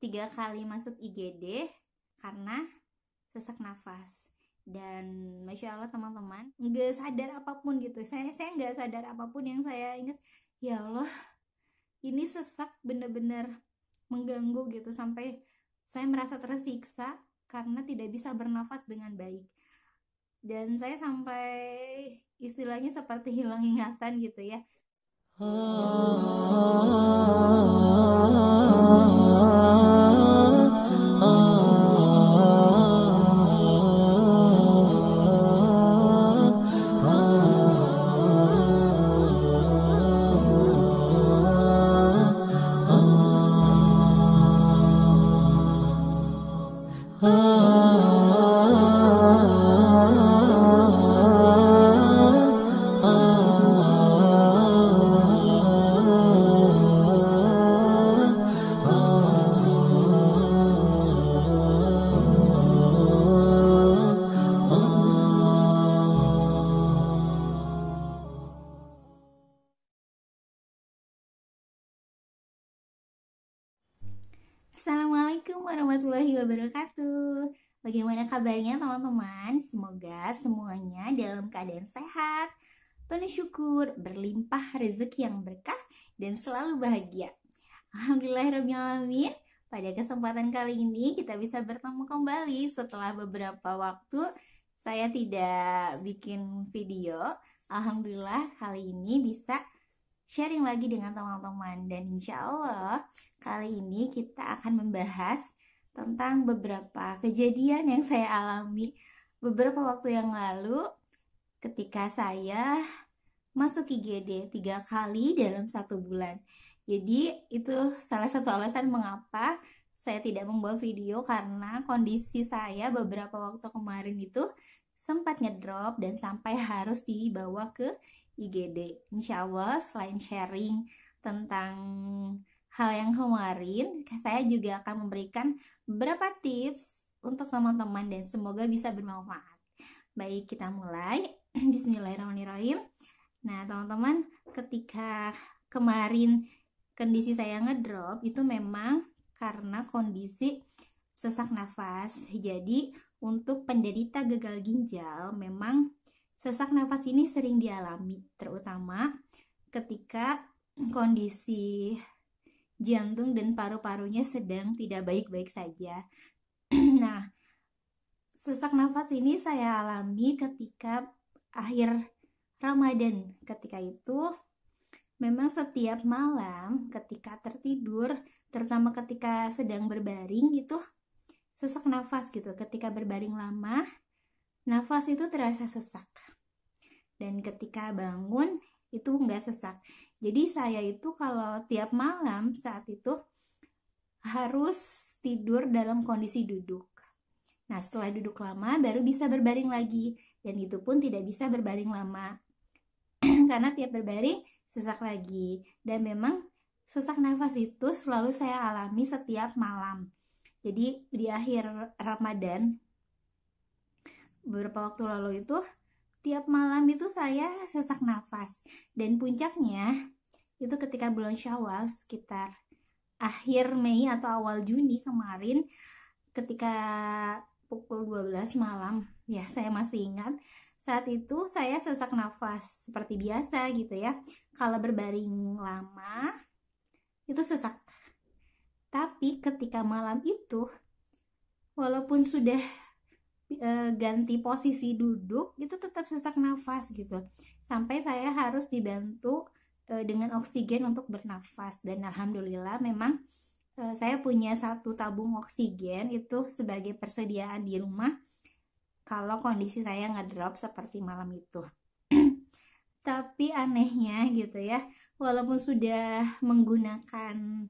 tiga kali masuk IGD karena sesak nafas dan masya Allah teman-teman nggak sadar apapun gitu saya saya nggak sadar apapun yang saya ingat ya Allah ini sesak bener-bener mengganggu gitu sampai saya merasa tersiksa karena tidak bisa bernafas dengan baik dan saya sampai istilahnya seperti hilang ingatan gitu ya Oh. kabarnya teman-teman? Semoga semuanya dalam keadaan sehat, penuh syukur, berlimpah rezeki yang berkah, dan selalu bahagia. Alhamdulillahirrahmanirrahim. Pada kesempatan kali ini kita bisa bertemu kembali setelah beberapa waktu saya tidak bikin video. Alhamdulillah kali ini bisa sharing lagi dengan teman-teman dan insya Allah kali ini kita akan membahas tentang beberapa kejadian yang saya alami beberapa waktu yang lalu ketika saya masuk IGD tiga kali dalam satu bulan. Jadi itu salah satu alasan mengapa saya tidak membawa video karena kondisi saya beberapa waktu kemarin itu sempat ngedrop dan sampai harus dibawa ke IGD. Insya Allah selain sharing tentang hal yang kemarin, saya juga akan memberikan beberapa tips untuk teman-teman dan semoga bisa bermanfaat. Baik, kita mulai. Bismillahirrahmanirrahim. Nah, teman-teman, ketika kemarin kondisi saya ngedrop itu memang karena kondisi sesak nafas. Jadi, untuk penderita gagal ginjal memang sesak nafas ini sering dialami, terutama ketika kondisi jantung dan paru-parunya sedang tidak baik-baik saja. nah, sesak nafas ini saya alami ketika akhir Ramadan. Ketika itu memang setiap malam ketika tertidur, terutama ketika sedang berbaring gitu, sesak nafas gitu. Ketika berbaring lama, nafas itu terasa sesak. Dan ketika bangun, itu nggak sesak jadi saya itu kalau tiap malam saat itu harus tidur dalam kondisi duduk Nah, setelah duduk lama baru bisa berbaring lagi dan itu pun tidak bisa berbaring lama. Karena tiap berbaring sesak lagi dan memang sesak nafas itu selalu saya alami setiap malam. Jadi di akhir Ramadan beberapa waktu lalu itu tiap malam itu saya sesak nafas dan puncaknya itu ketika bulan Syawal sekitar akhir Mei atau awal Juni kemarin ketika pukul 12 malam ya saya masih ingat saat itu saya sesak nafas seperti biasa gitu ya kalau berbaring lama itu sesak tapi ketika malam itu walaupun sudah Eh, ganti posisi duduk itu tetap sesak nafas gitu sampai saya harus dibantu eh, dengan oksigen untuk bernafas dan alhamdulillah memang eh, saya punya satu tabung oksigen itu sebagai persediaan di rumah kalau kondisi saya ngedrop seperti malam itu tapi anehnya gitu ya walaupun sudah menggunakan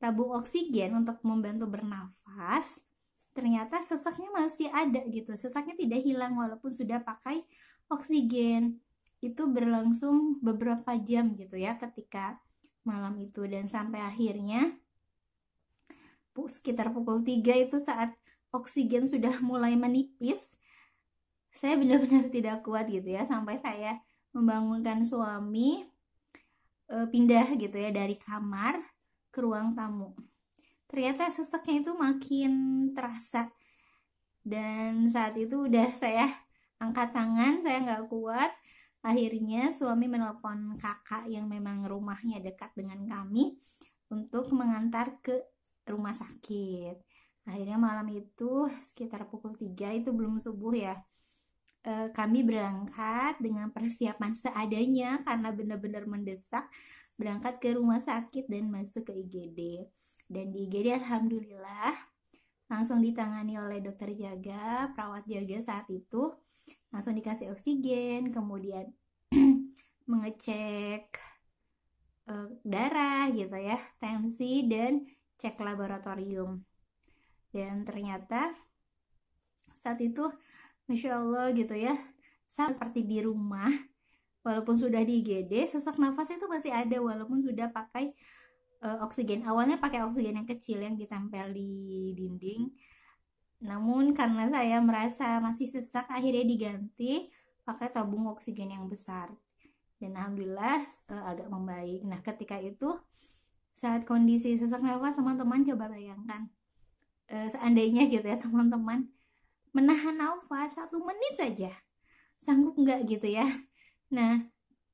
tabung oksigen untuk membantu bernafas ternyata sesaknya masih ada gitu sesaknya tidak hilang walaupun sudah pakai oksigen itu berlangsung beberapa jam gitu ya ketika malam itu dan sampai akhirnya sekitar pukul 3 itu saat oksigen sudah mulai menipis saya benar-benar tidak kuat gitu ya sampai saya membangunkan suami eh, pindah gitu ya dari kamar ke ruang tamu ternyata seseknya itu makin terasa dan saat itu udah saya angkat tangan saya nggak kuat akhirnya suami menelpon kakak yang memang rumahnya dekat dengan kami untuk mengantar ke rumah sakit akhirnya malam itu sekitar pukul 3 itu belum subuh ya eh, kami berangkat dengan persiapan seadanya karena benar-benar mendesak berangkat ke rumah sakit dan masuk ke IGD dan di IGD alhamdulillah langsung ditangani oleh dokter jaga perawat jaga saat itu langsung dikasih oksigen kemudian mengecek uh, darah gitu ya tensi dan cek laboratorium dan ternyata saat itu Masya Allah gitu ya sama seperti di rumah walaupun sudah di IGD sesak nafas itu masih ada walaupun sudah pakai uh, oksigen awalnya pakai oksigen yang kecil yang ditempel di dinding namun karena saya merasa masih sesak akhirnya diganti pakai tabung oksigen yang besar dan alhamdulillah uh, agak membaik nah ketika itu saat kondisi sesak nafas teman-teman coba bayangkan uh, seandainya gitu ya teman-teman menahan nafas satu menit saja sanggup nggak gitu ya nah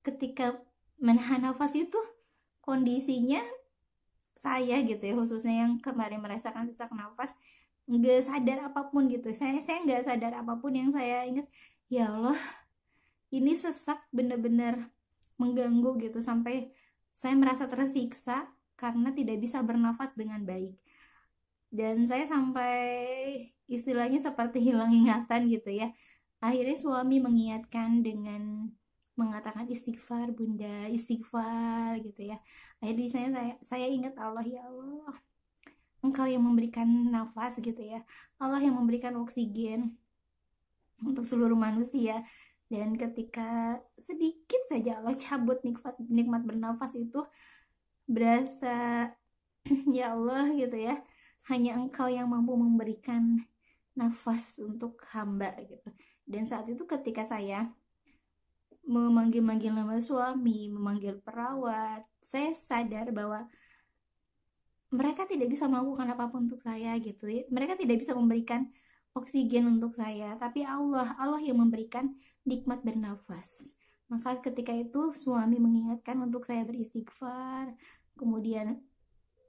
ketika menahan nafas itu kondisinya saya gitu ya khususnya yang kemarin merasakan sesak nafas nggak sadar apapun gitu saya saya nggak sadar apapun yang saya ingat ya Allah ini sesak bener-bener mengganggu gitu sampai saya merasa tersiksa karena tidak bisa bernafas dengan baik dan saya sampai istilahnya seperti hilang ingatan gitu ya akhirnya suami mengingatkan dengan mengatakan istighfar bunda istighfar gitu ya akhirnya saya saya, ingat Allah ya Allah engkau yang memberikan nafas gitu ya Allah yang memberikan oksigen untuk seluruh manusia dan ketika sedikit saja Allah cabut nikmat nikmat bernafas itu berasa ya Allah gitu ya hanya engkau yang mampu memberikan nafas untuk hamba gitu dan saat itu ketika saya memanggil-manggil nama suami, memanggil perawat, saya sadar bahwa mereka tidak bisa melakukan apapun untuk saya gitu ya. Mereka tidak bisa memberikan oksigen untuk saya, tapi Allah, Allah yang memberikan nikmat bernafas. Maka ketika itu suami mengingatkan untuk saya beristighfar, kemudian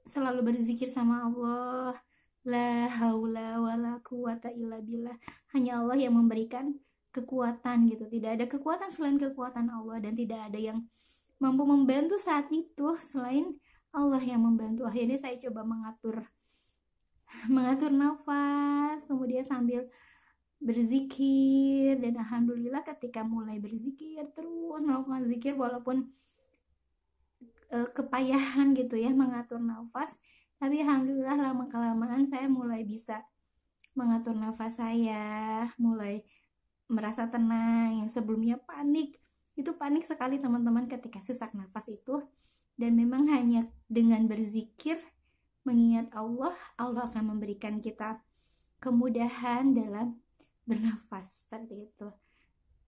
selalu berzikir sama Allah. La haula wala quwata illa billah. Hanya Allah yang memberikan kekuatan gitu tidak ada kekuatan selain kekuatan Allah dan tidak ada yang mampu membantu saat itu selain Allah yang membantu akhirnya saya coba mengatur mengatur nafas kemudian sambil berzikir dan alhamdulillah ketika mulai berzikir terus melakukan zikir walaupun e, kepayahan gitu ya mengatur nafas tapi alhamdulillah lama kelamaan saya mulai bisa mengatur nafas saya mulai merasa tenang yang sebelumnya panik itu panik sekali teman-teman ketika sesak nafas itu dan memang hanya dengan berzikir mengingat Allah Allah akan memberikan kita kemudahan dalam bernafas seperti itu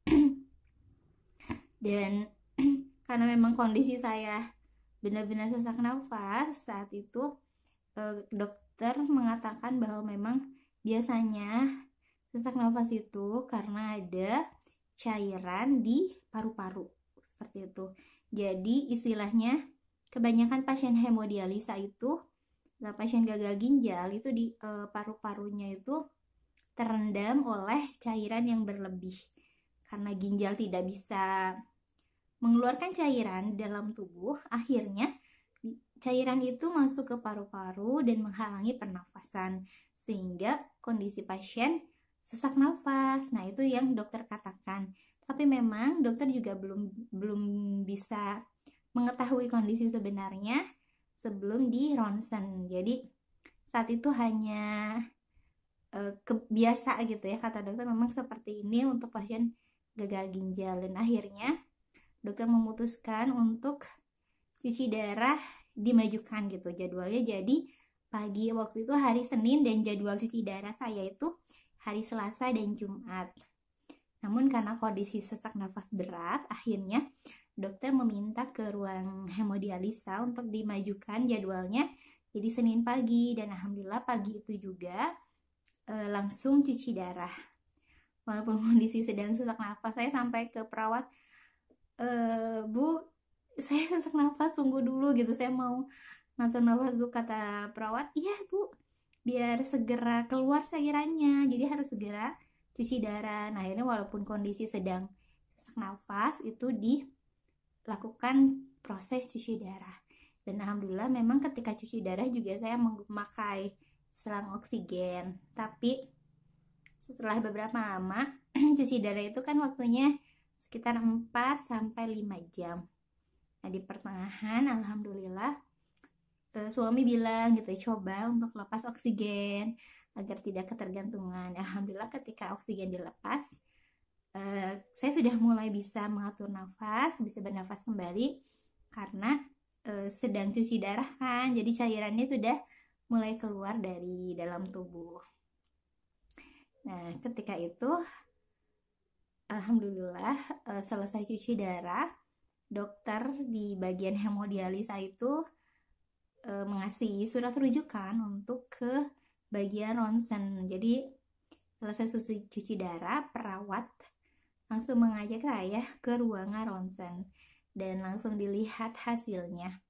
dan karena memang kondisi saya benar-benar sesak nafas saat itu eh, dokter mengatakan bahwa memang biasanya Sesak nafas itu karena ada cairan di paru-paru seperti itu. Jadi istilahnya kebanyakan pasien hemodialisa itu nah, pasien gagal ginjal itu di e, paru-parunya itu terendam oleh cairan yang berlebih karena ginjal tidak bisa mengeluarkan cairan dalam tubuh akhirnya cairan itu masuk ke paru-paru dan menghalangi pernafasan sehingga kondisi pasien sesak nafas. Nah, itu yang dokter katakan. Tapi memang dokter juga belum belum bisa mengetahui kondisi sebenarnya sebelum di ronsen. Jadi saat itu hanya e, eh, kebiasa gitu ya kata dokter memang seperti ini untuk pasien gagal ginjal dan akhirnya dokter memutuskan untuk cuci darah dimajukan gitu jadwalnya jadi pagi waktu itu hari Senin dan jadwal cuci darah saya itu hari Selasa dan Jumat. Namun karena kondisi sesak nafas berat, akhirnya dokter meminta ke ruang hemodialisa untuk dimajukan jadwalnya jadi Senin pagi dan alhamdulillah pagi itu juga e, langsung cuci darah. Walaupun kondisi sedang sesak nafas, saya sampai ke perawat, e, Bu, saya sesak nafas, tunggu dulu gitu. Saya mau ngatur nafas dulu kata perawat. Iya Bu, biar segera keluar cairannya jadi harus segera cuci darah nah ini walaupun kondisi sedang sesak nafas itu dilakukan proses cuci darah dan alhamdulillah memang ketika cuci darah juga saya memakai selang oksigen tapi setelah beberapa lama cuci darah itu kan waktunya sekitar 4 sampai 5 jam nah di pertengahan alhamdulillah Eh, suami bilang gitu coba untuk lepas oksigen agar tidak ketergantungan alhamdulillah ketika oksigen dilepas uh, saya sudah mulai bisa mengatur nafas bisa bernafas kembali karena uh, sedang cuci darah kan jadi cairannya sudah mulai keluar dari dalam tubuh nah ketika itu alhamdulillah selesai cuci darah dokter di bagian hemodialisa itu e, eh, mengasihi sudah rujukan untuk ke bagian ronsen jadi selesai susu cuci darah perawat langsung mengajak saya ke ruangan ronsen dan langsung dilihat hasilnya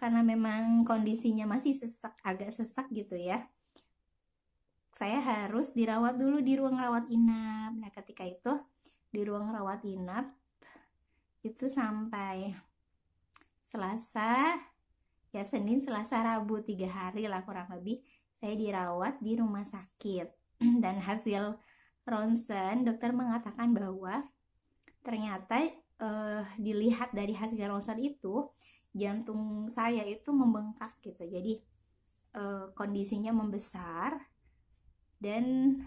karena memang kondisinya masih sesak agak sesak gitu ya saya harus dirawat dulu di ruang rawat inap nah ketika itu di ruang rawat inap itu sampai Selasa ya Senin Selasa Rabu tiga hari lah kurang lebih saya dirawat di rumah sakit dan hasil ronsen dokter mengatakan bahwa ternyata eh, dilihat dari hasil ronsen itu jantung saya itu membengkak gitu jadi eh, kondisinya membesar dan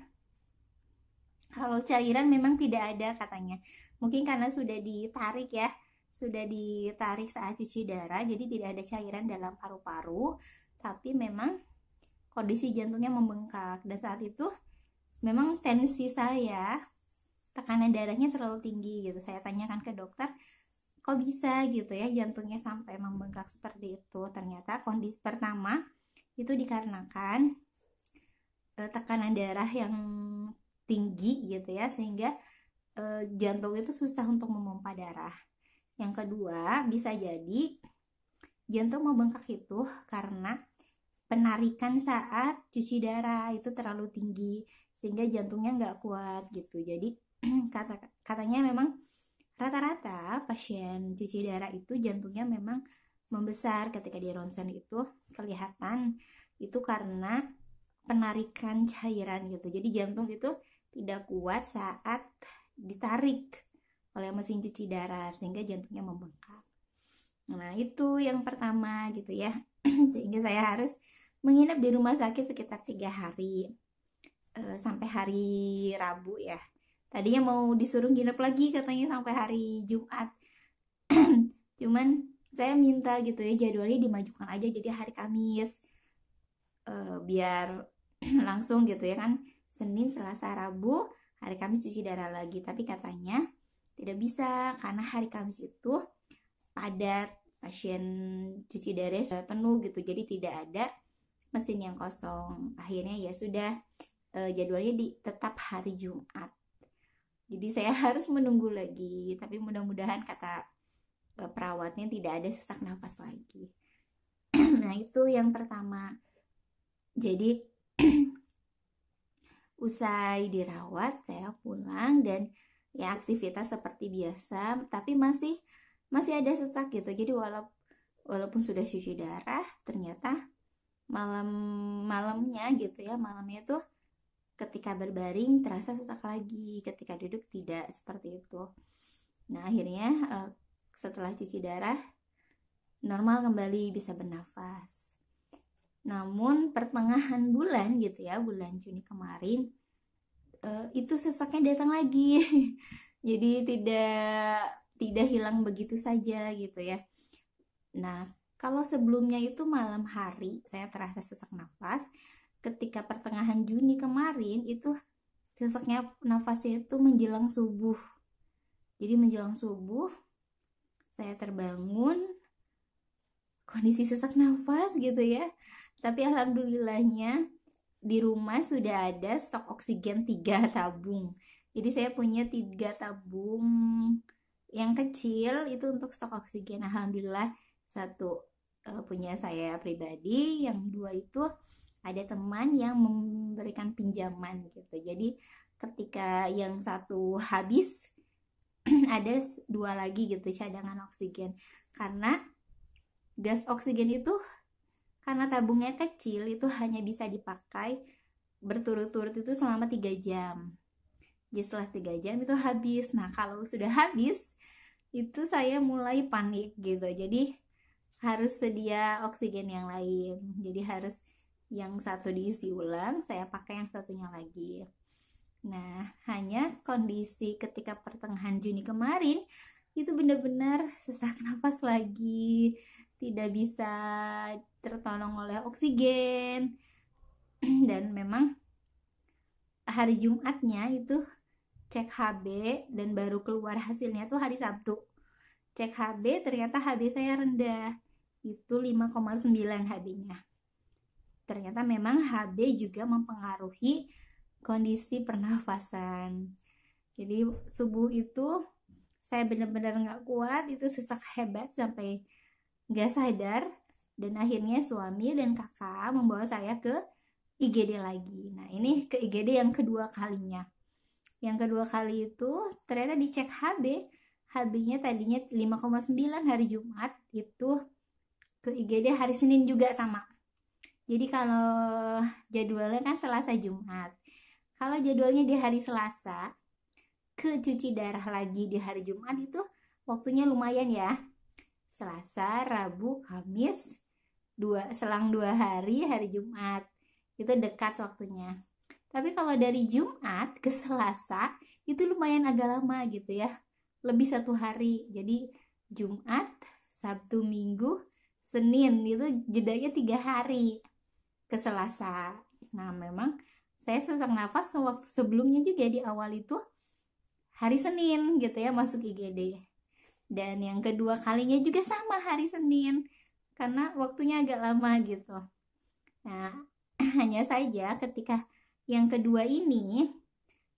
kalau cairan memang tidak ada katanya mungkin karena sudah ditarik ya sudah ditarik saat cuci darah jadi tidak ada cairan dalam paru-paru tapi memang kondisi jantungnya membengkak dan saat itu memang tensi saya tekanan darahnya selalu tinggi gitu saya tanyakan ke dokter kok bisa gitu ya jantungnya sampai membengkak seperti itu ternyata kondisi pertama itu dikarenakan e, tekanan darah yang tinggi gitu ya sehingga e, jantung itu susah untuk memompa darah yang kedua, bisa jadi jantung membengkak itu karena penarikan saat cuci darah itu terlalu tinggi sehingga jantungnya nggak kuat gitu. Jadi kata katanya memang rata-rata pasien cuci darah itu jantungnya memang membesar ketika di ronsen itu kelihatan itu karena penarikan cairan gitu. Jadi jantung itu tidak kuat saat ditarik oleh mesin cuci darah sehingga jantungnya membengkak. Nah, itu yang pertama gitu ya. sehingga saya harus menginap di rumah sakit sekitar tiga hari e, sampai hari Rabu ya. Tadinya mau disuruh nginep lagi katanya sampai hari Jumat. Cuman saya minta gitu ya jadwalnya dimajukan aja jadi hari Kamis. E, biar langsung gitu ya kan Senin, Selasa, Rabu, hari Kamis cuci darah lagi. Tapi katanya tidak bisa karena hari Kamis itu padat pasien cuci darah sudah penuh gitu jadi tidak ada mesin yang kosong akhirnya ya sudah eh, jadwalnya di tetap hari Jumat jadi saya harus menunggu lagi tapi mudah-mudahan kata eh, perawatnya tidak ada sesak nafas lagi nah itu yang pertama jadi usai dirawat saya pulang dan ya aktivitas seperti biasa tapi masih masih ada sesak gitu jadi walaupun walaupun sudah cuci darah ternyata malam malamnya gitu ya malamnya itu ketika berbaring terasa sesak lagi ketika duduk tidak seperti itu nah akhirnya eh, setelah cuci darah normal kembali bisa bernafas namun pertengahan bulan gitu ya bulan Juni kemarin uh, itu sesaknya datang lagi jadi tidak tidak hilang begitu saja gitu ya nah kalau sebelumnya itu malam hari saya terasa sesak nafas ketika pertengahan Juni kemarin itu sesaknya nafasnya itu menjelang subuh jadi menjelang subuh saya terbangun kondisi sesak nafas gitu ya tapi alhamdulillahnya di rumah sudah ada stok oksigen 3 tabung jadi saya punya tiga tabung yang kecil itu untuk stok oksigen alhamdulillah satu uh, punya saya pribadi yang dua itu ada teman yang memberikan pinjaman gitu jadi ketika yang satu habis ada dua lagi gitu cadangan oksigen karena gas oksigen itu karena tabungnya kecil itu hanya bisa dipakai berturut-turut itu selama 3 jam. Jadi setelah 3 jam itu habis. Nah, kalau sudah habis itu saya mulai panik gitu. Jadi harus sedia oksigen yang lain. Jadi harus yang satu diisi ulang, saya pakai yang satunya lagi. Nah, hanya kondisi ketika pertengahan Juni kemarin itu benar-benar sesak nafas lagi tidak bisa tertolong oleh oksigen dan memang hari Jumatnya itu cek HB dan baru keluar hasilnya tuh hari Sabtu cek HB ternyata HB saya rendah itu 5,9 HB-nya ternyata memang HB juga mempengaruhi kondisi pernafasan jadi subuh itu saya benar-benar nggak kuat itu sesak hebat sampai Gak sadar dan akhirnya suami dan kakak membawa saya ke IGD lagi. Nah ini ke IGD yang kedua kalinya. Yang kedua kali itu ternyata dicek HB. HB-nya tadinya 5,9 hari Jumat itu ke IGD hari Senin juga sama. Jadi kalau jadwalnya kan Selasa Jumat. Kalau jadwalnya di hari Selasa ke cuci darah lagi di hari Jumat itu waktunya lumayan ya Selasa, Rabu, Kamis, dua selang dua hari hari Jumat. Itu dekat waktunya. Tapi kalau dari Jumat ke Selasa itu lumayan agak lama gitu ya. Lebih satu hari. Jadi Jumat, Sabtu, Minggu, Senin itu jedanya tiga hari ke Selasa. Nah memang saya sesak nafas ke waktu sebelumnya juga di awal itu hari Senin gitu ya masuk IGD dan yang kedua kalinya juga sama hari Senin karena waktunya agak lama gitu. Nah, hanya saja ketika yang kedua ini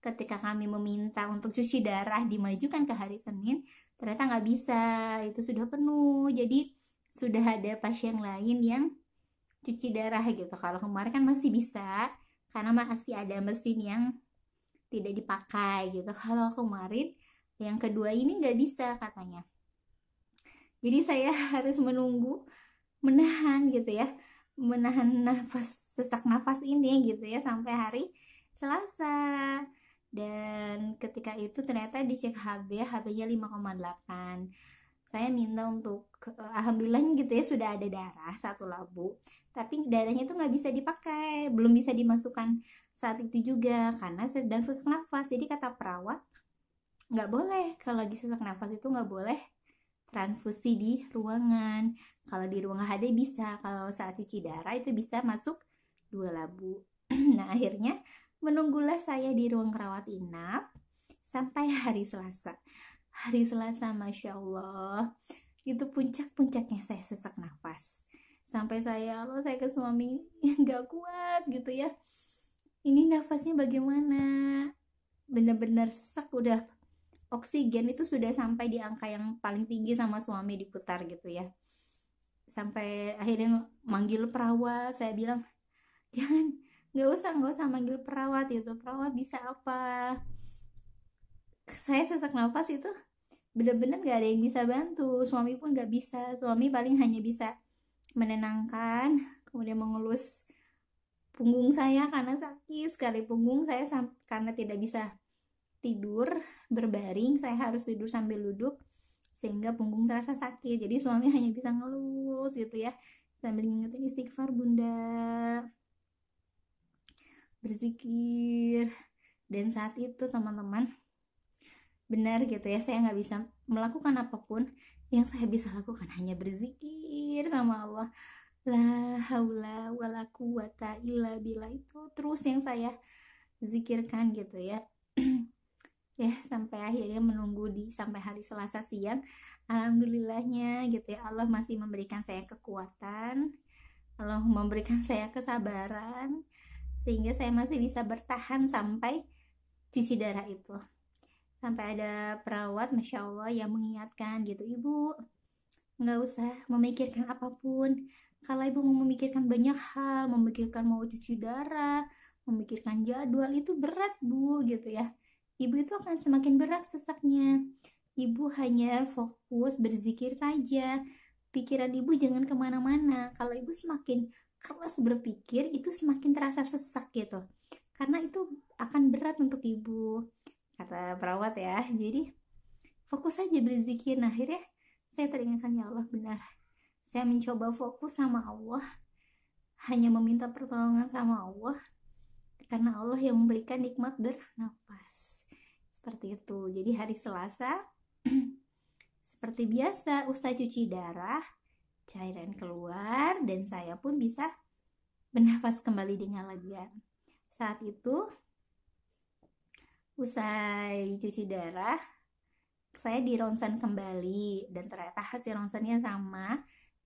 ketika kami meminta untuk cuci darah dimajukan ke hari Senin ternyata nggak bisa itu sudah penuh jadi sudah ada pasien lain yang cuci darah gitu kalau kemarin kan masih bisa karena masih ada mesin yang tidak dipakai gitu kalau kemarin yang kedua ini nggak bisa katanya jadi saya harus menunggu menahan gitu ya menahan nafas sesak nafas ini gitu ya sampai hari Selasa dan ketika itu ternyata dicek HB HB-nya 5,8 saya minta untuk eh, alhamdulillahnya gitu ya sudah ada darah satu labu tapi darahnya itu nggak bisa dipakai belum bisa dimasukkan saat itu juga karena sedang sesak nafas jadi kata perawat nggak boleh kalau lagi sesak nafas itu nggak boleh transfusi di ruangan kalau di ruang HD bisa kalau saat cuci darah itu bisa masuk dua labu nah akhirnya menunggulah saya di ruang rawat inap sampai hari Selasa hari Selasa masya Allah itu puncak-puncaknya saya sesak nafas sampai saya lo saya ke suami nggak kuat gitu ya ini nafasnya bagaimana benar-benar sesak udah oksigen itu sudah sampai di angka yang paling tinggi sama suami diputar gitu ya sampai akhirnya manggil perawat saya bilang jangan nggak usah nggak usah manggil perawat itu perawat bisa apa saya sesak nafas itu bener-bener gak ada yang bisa bantu suami pun gak bisa suami paling hanya bisa menenangkan kemudian mengelus punggung saya karena sakit sekali punggung saya karena tidak bisa tidur berbaring saya harus tidur sambil duduk sehingga punggung terasa sakit jadi suami hanya bisa ngelus gitu ya sambil ingetin istighfar bunda berzikir dan saat itu teman-teman benar gitu ya saya nggak bisa melakukan apapun yang saya bisa lakukan hanya berzikir sama Allah la haula wala quwata illa billah itu terus yang saya zikirkan gitu ya ya sampai akhirnya menunggu di sampai hari Selasa siang alhamdulillahnya gitu ya Allah masih memberikan saya kekuatan Allah memberikan saya kesabaran sehingga saya masih bisa bertahan sampai cuci darah itu sampai ada perawat masya Allah yang mengingatkan gitu ibu nggak usah memikirkan apapun kalau ibu mau memikirkan banyak hal memikirkan mau cuci darah memikirkan jadwal itu berat bu gitu ya ibu itu akan semakin berat sesaknya. Ibu hanya fokus berzikir saja. Pikiran ibu jangan kemana-mana. Kalau ibu semakin keras berpikir, itu semakin terasa sesak gitu. Karena itu akan berat untuk ibu, kata perawat ya. Jadi fokus saja berzikir. Nah akhirnya saya teringatkan ya Allah benar. Saya mencoba fokus sama Allah, hanya meminta pertolongan sama Allah, karena Allah yang memberikan nikmat bernafas seperti itu jadi hari Selasa seperti biasa usai cuci darah cairan keluar dan saya pun bisa bernafas kembali dengan lega saat itu usai cuci darah saya di ronsen kembali dan ternyata hasil ronsennya sama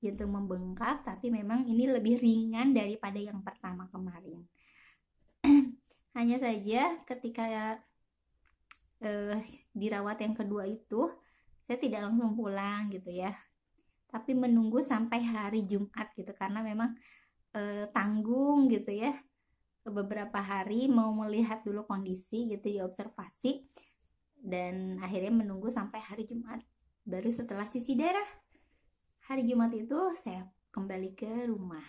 jantung membengkak tapi memang ini lebih ringan daripada yang pertama kemarin hanya saja ketika eh, dirawat yang kedua itu saya tidak langsung pulang gitu ya tapi menunggu sampai hari Jumat gitu karena memang eh, tanggung gitu ya beberapa hari mau melihat dulu kondisi gitu ya observasi dan akhirnya menunggu sampai hari Jumat baru setelah cuci darah hari Jumat itu saya kembali ke rumah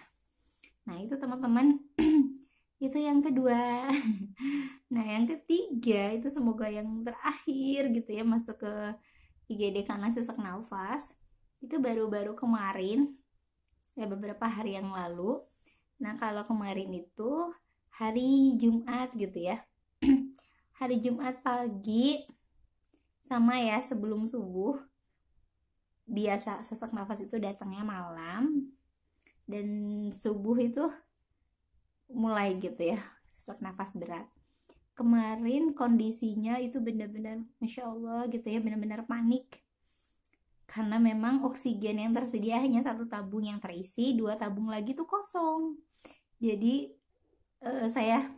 nah itu teman-teman itu yang kedua nah yang ketiga itu semoga yang terakhir gitu ya masuk ke IGD karena sesak nafas itu baru-baru kemarin ya beberapa hari yang lalu nah kalau kemarin itu hari Jumat gitu ya hari Jumat pagi sama ya sebelum subuh biasa sesak nafas itu datangnya malam dan subuh itu mulai gitu ya sesak nafas berat kemarin kondisinya itu benar-benar masya Allah gitu ya benar-benar panik karena memang oksigen yang tersedia hanya satu tabung yang terisi dua tabung lagi tuh kosong jadi uh, saya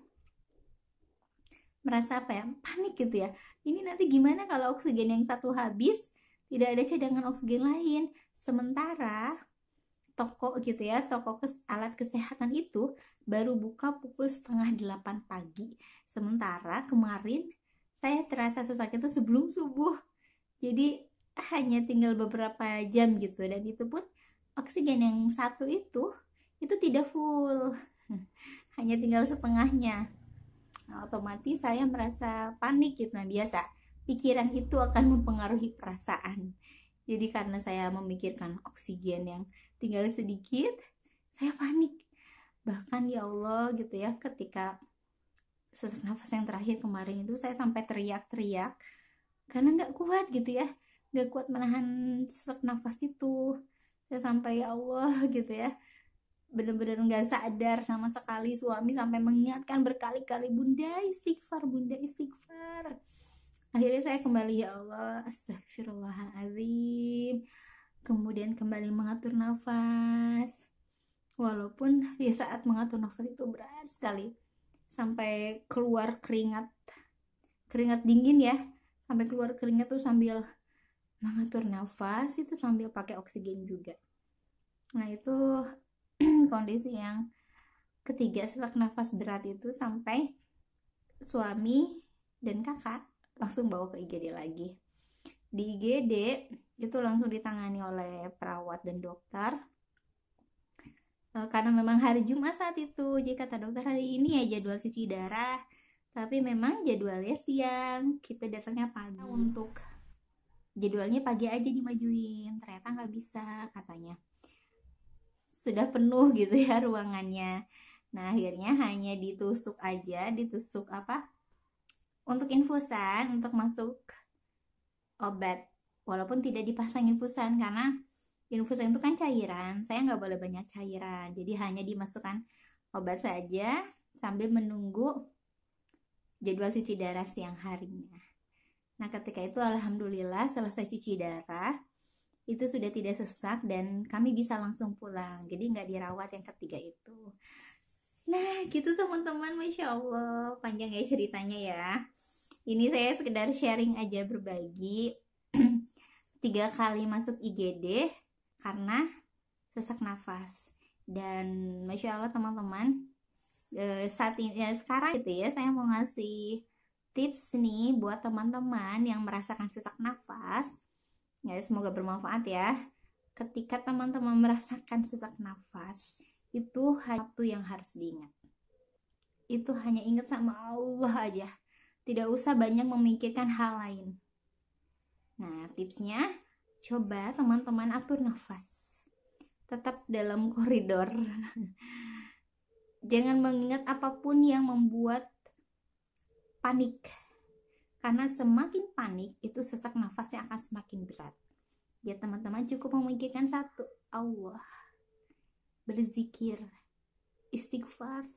merasa apa ya panik gitu ya ini nanti gimana kalau oksigen yang satu habis tidak ada cadangan oksigen lain sementara toko gitu ya toko kes alat kesehatan itu baru buka pukul setengah delapan pagi sementara kemarin saya terasa sesak itu sebelum subuh jadi hanya tinggal beberapa jam gitu dan itu pun oksigen yang satu itu itu tidak full hanya tinggal setengahnya nah, otomatis saya merasa panik gitu nah biasa pikiran itu akan mempengaruhi perasaan jadi karena saya memikirkan oksigen yang tinggal sedikit saya panik bahkan ya Allah gitu ya ketika sesak nafas yang terakhir kemarin itu saya sampai teriak-teriak karena nggak kuat gitu ya nggak kuat menahan sesak nafas itu saya sampai ya Allah gitu ya benar-benar nggak sadar sama sekali suami sampai mengingatkan berkali-kali bunda istighfar bunda istighfar akhirnya saya kembali ya Allah astagfirullahaladzim kemudian kembali mengatur nafas walaupun di saat mengatur nafas itu berat sekali sampai keluar keringat keringat dingin ya sampai keluar keringat tuh sambil mengatur nafas itu sambil pakai oksigen juga nah itu kondisi yang ketiga sesak nafas berat itu sampai suami dan kakak langsung bawa ke IGD lagi di IGD itu langsung ditangani oleh perawat dan dokter e, karena memang hari Jumat saat itu jadi kata dokter hari ini ya jadwal cuci darah tapi memang jadwalnya siang kita datangnya pagi nah, untuk jadwalnya pagi aja dimajuin ternyata nggak bisa katanya sudah penuh gitu ya ruangannya nah akhirnya hanya ditusuk aja ditusuk apa untuk infusan untuk masuk obat walaupun tidak dipasang infusan karena infusan itu kan cairan saya nggak boleh banyak cairan jadi hanya dimasukkan obat saja sambil menunggu jadwal cuci darah siang harinya nah ketika itu alhamdulillah selesai cuci darah itu sudah tidak sesak dan kami bisa langsung pulang jadi nggak dirawat yang ketiga itu nah gitu teman-teman masya allah panjang ya ceritanya ya ini saya sekedar sharing aja berbagi tiga kali masuk IGD karena sesak nafas dan masya Allah teman-teman eh, saat ini ya, sekarang gitu ya saya mau ngasih tips nih buat teman-teman yang merasakan sesak nafas ya semoga bermanfaat ya ketika teman-teman merasakan sesak nafas itu satu yang harus diingat itu hanya ingat sama Allah aja tidak usah banyak memikirkan hal lain. Nah, tipsnya coba teman-teman atur nafas. Tetap dalam koridor. Jangan mengingat apapun yang membuat panik. Karena semakin panik itu sesak nafasnya akan semakin berat. Ya teman-teman cukup memikirkan satu, Allah. Berzikir, istighfar.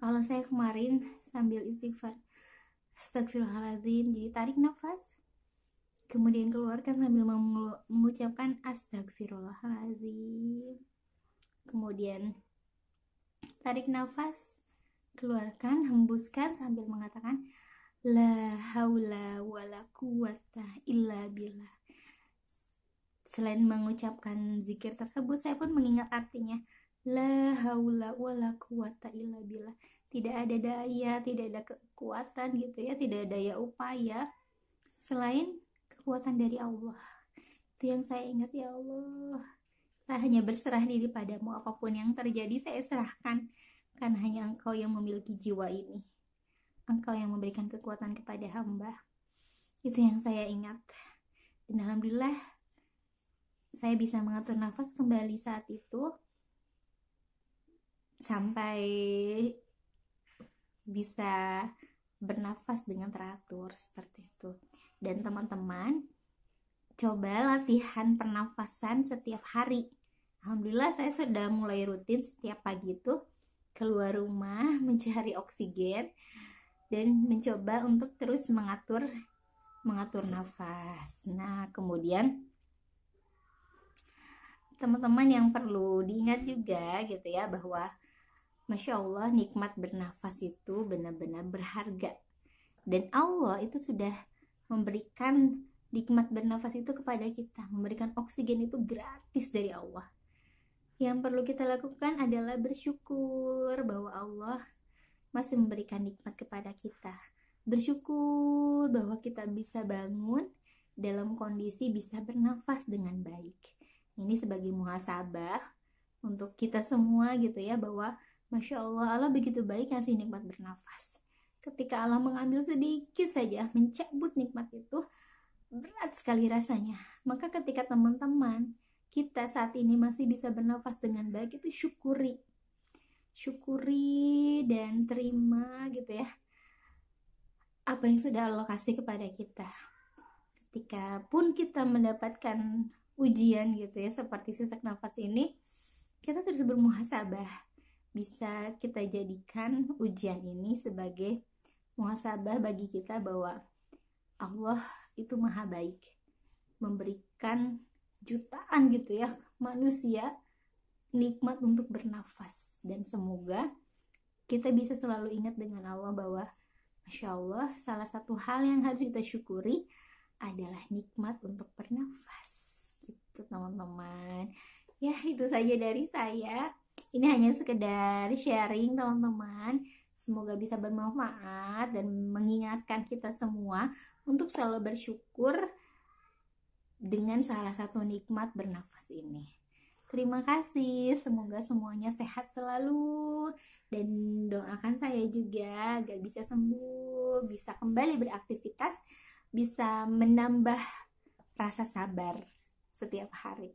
Kalau saya kemarin sambil istighfar, Astagfirullahaladzim. Jadi tarik nafas. Kemudian keluarkan sambil mengucapkan astagfirullahaladzim. Kemudian tarik nafas, keluarkan, hembuskan sambil mengatakan la haula wala quwata illa billah. Selain mengucapkan zikir tersebut, saya pun mengingat artinya la haula wala quwata illa billah tidak ada daya, tidak ada kekuatan gitu ya, tidak ada daya upaya selain kekuatan dari Allah. Itu yang saya ingat ya Allah. Tak hanya berserah diri padamu apapun yang terjadi saya serahkan kan hanya engkau yang memiliki jiwa ini. Engkau yang memberikan kekuatan kepada hamba. Itu yang saya ingat. Dan alhamdulillah saya bisa mengatur nafas kembali saat itu sampai bisa bernafas dengan teratur seperti itu. Dan teman-teman, coba latihan pernafasan setiap hari. Alhamdulillah saya sudah mulai rutin setiap pagi itu keluar rumah mencari oksigen dan mencoba untuk terus mengatur mengatur nafas. Nah, kemudian teman-teman yang perlu diingat juga gitu ya bahwa Masya Allah nikmat bernafas itu benar-benar berharga dan Allah itu sudah memberikan nikmat bernafas itu kepada kita memberikan oksigen itu gratis dari Allah yang perlu kita lakukan adalah bersyukur bahwa Allah masih memberikan nikmat kepada kita bersyukur bahwa kita bisa bangun dalam kondisi bisa bernafas dengan baik ini sebagai muhasabah untuk kita semua gitu ya bahwa Masya Allah, Allah begitu baik ngasih nikmat bernafas. Ketika Allah mengambil sedikit saja, mencabut nikmat itu, berat sekali rasanya. Maka ketika teman-teman kita saat ini masih bisa bernafas dengan baik itu syukuri. Syukuri dan terima gitu ya. Apa yang sudah Allah kasih kepada kita. Ketika pun kita mendapatkan ujian gitu ya seperti sesak nafas ini, kita terus bermuhasabah bisa kita jadikan ujian ini sebagai muhasabah bagi kita bahwa Allah itu maha baik memberikan jutaan gitu ya manusia nikmat untuk bernafas dan semoga kita bisa selalu ingat dengan Allah bahwa Masya Allah salah satu hal yang harus kita syukuri adalah nikmat untuk bernafas gitu teman-teman ya itu saja dari saya ini hanya sekedar sharing teman-teman. Semoga bisa bermanfaat dan mengingatkan kita semua untuk selalu bersyukur dengan salah satu nikmat bernafas ini. Terima kasih, semoga semuanya sehat selalu dan doakan saya juga agar bisa sembuh, bisa kembali beraktivitas, bisa menambah rasa sabar setiap hari.